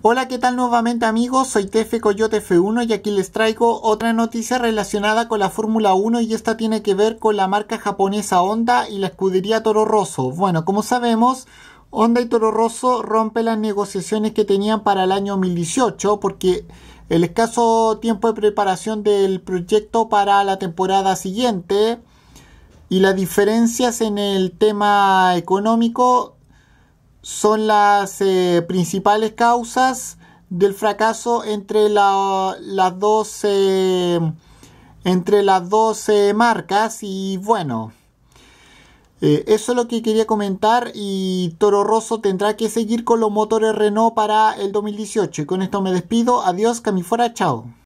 Hola, ¿qué tal nuevamente amigos? Soy Tefe Coyote F1 y aquí les traigo otra noticia relacionada con la Fórmula 1 y esta tiene que ver con la marca japonesa Honda y la escudería Toro Rosso. Bueno, como sabemos, Honda y Toro Rosso rompen las negociaciones que tenían para el año 2018 porque el escaso tiempo de preparación del proyecto para la temporada siguiente y las diferencias en el tema económico son las eh, principales causas del fracaso entre las dos entre las 12 marcas y bueno eh, eso es lo que quería comentar y Toro Rosso tendrá que seguir con los motores Renault para el 2018 y con esto me despido adiós camifora chao